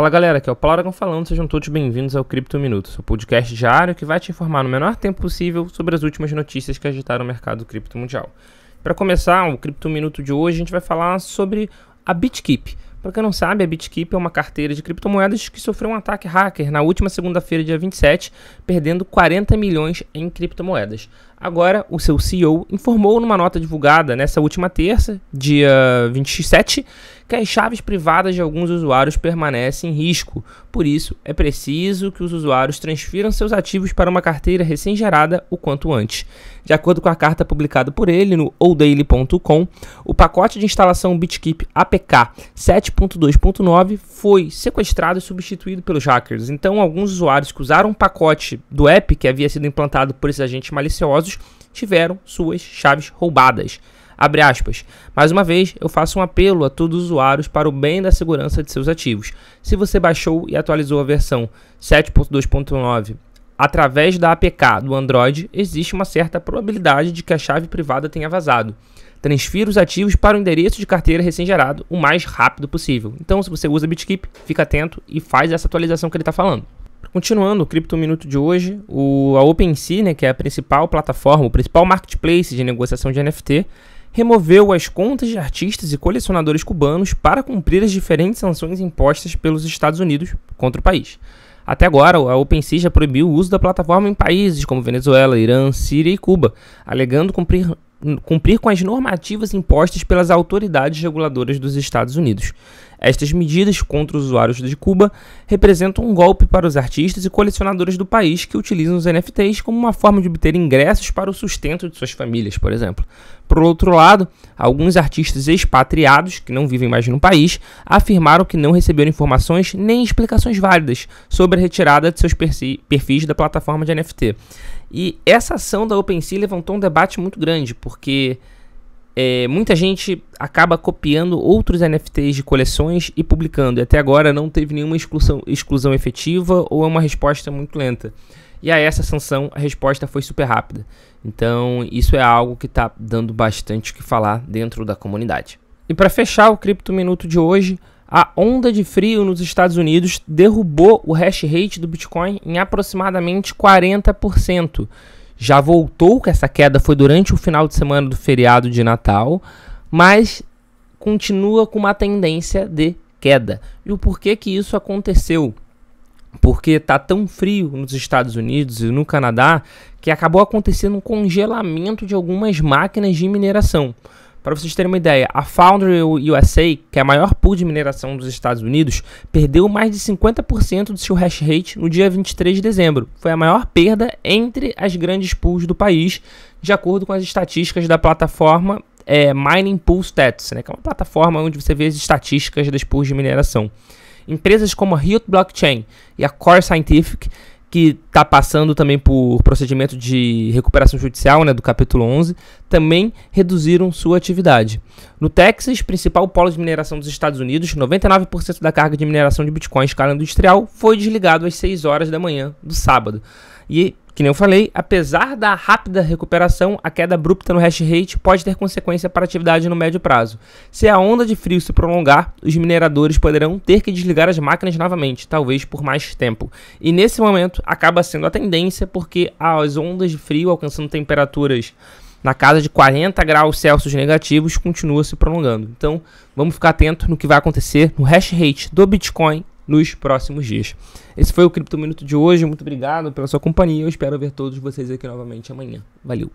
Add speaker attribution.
Speaker 1: Fala galera, aqui é o Plauragon falando, sejam todos bem-vindos ao Cripto Minutos, o podcast diário que vai te informar no menor tempo possível sobre as últimas notícias que agitaram o mercado cripto mundial. Para começar o Cripto Minuto de hoje, a gente vai falar sobre a Bitkeep. Para quem não sabe, a Bitkeep é uma carteira de criptomoedas que sofreu um ataque hacker na última segunda-feira, dia 27, perdendo 40 milhões em criptomoedas. Agora, o seu CEO informou numa nota divulgada nessa última terça, dia 27, que as chaves privadas de alguns usuários permanecem em risco. Por isso, é preciso que os usuários transfiram seus ativos para uma carteira recém-gerada o quanto antes. De acordo com a carta publicada por ele no oldaily.com, o pacote de instalação Bitkeep APK 7.2.9 foi sequestrado e substituído pelos hackers. Então, alguns usuários que usaram o um pacote do app que havia sido implantado por esses agentes maliciosos tiveram suas chaves roubadas. Abre aspas. Mais uma vez, eu faço um apelo a todos os usuários para o bem da segurança de seus ativos. Se você baixou e atualizou a versão 7.2.9 através da APK do Android, existe uma certa probabilidade de que a chave privada tenha vazado. Transfira os ativos para o endereço de carteira recém-gerado o mais rápido possível. Então, se você usa Bitkeep, fica atento e faz essa atualização que ele está falando. Continuando o Cripto Minuto de hoje, o, a OpenSea, né, que é a principal plataforma, o principal marketplace de negociação de NFT, removeu as contas de artistas e colecionadores cubanos para cumprir as diferentes sanções impostas pelos Estados Unidos contra o país. Até agora, a OpenSea já proibiu o uso da plataforma em países como Venezuela, Irã, Síria e Cuba, alegando cumprir cumprir com as normativas impostas pelas autoridades reguladoras dos Estados Unidos. Estas medidas contra os usuários de Cuba representam um golpe para os artistas e colecionadores do país que utilizam os NFTs como uma forma de obter ingressos para o sustento de suas famílias, por exemplo. Por outro lado, alguns artistas expatriados, que não vivem mais no país, afirmaram que não receberam informações nem explicações válidas sobre a retirada de seus perfis da plataforma de NFT. E essa ação da OpenSea levantou um debate muito grande, porque é, muita gente acaba copiando outros NFTs de coleções e publicando. E até agora não teve nenhuma exclusão, exclusão efetiva ou é uma resposta muito lenta. E a essa sanção, a resposta foi super rápida. Então, isso é algo que está dando bastante o que falar dentro da comunidade. E para fechar o Cripto Minuto de hoje, a onda de frio nos Estados Unidos derrubou o hash rate do Bitcoin em aproximadamente 40%. Já voltou, que essa queda foi durante o final de semana do feriado de Natal, mas continua com uma tendência de queda. E o porquê que isso aconteceu? Porque está tão frio nos Estados Unidos e no Canadá que acabou acontecendo um congelamento de algumas máquinas de mineração. Para vocês terem uma ideia, a Foundry USA, que é a maior pool de mineração dos Estados Unidos, perdeu mais de 50% do seu hash rate no dia 23 de dezembro. Foi a maior perda entre as grandes pools do país, de acordo com as estatísticas da plataforma é, Mining Pool Stats, né, que é uma plataforma onde você vê as estatísticas das pools de mineração. Empresas como a Riot Blockchain e a Core Scientific que está passando também por procedimento de recuperação judicial, né, do capítulo 11, também reduziram sua atividade. No Texas, principal polo de mineração dos Estados Unidos, 99% da carga de mineração de bitcoins escala industrial foi desligado às 6 horas da manhã do sábado. E, que nem eu falei, apesar da rápida recuperação, a queda abrupta no hash rate pode ter consequência para a atividade no médio prazo. Se a onda de frio se prolongar, os mineradores poderão ter que desligar as máquinas novamente, talvez por mais tempo. E nesse momento acaba sendo a tendência, porque as ondas de frio alcançando temperaturas na casa de 40 graus Celsius negativos continua se prolongando. Então, vamos ficar atento no que vai acontecer no hash rate do Bitcoin nos próximos dias. Esse foi o Cripto Minuto de hoje. Muito obrigado pela sua companhia. Eu espero ver todos vocês aqui novamente amanhã. Valeu!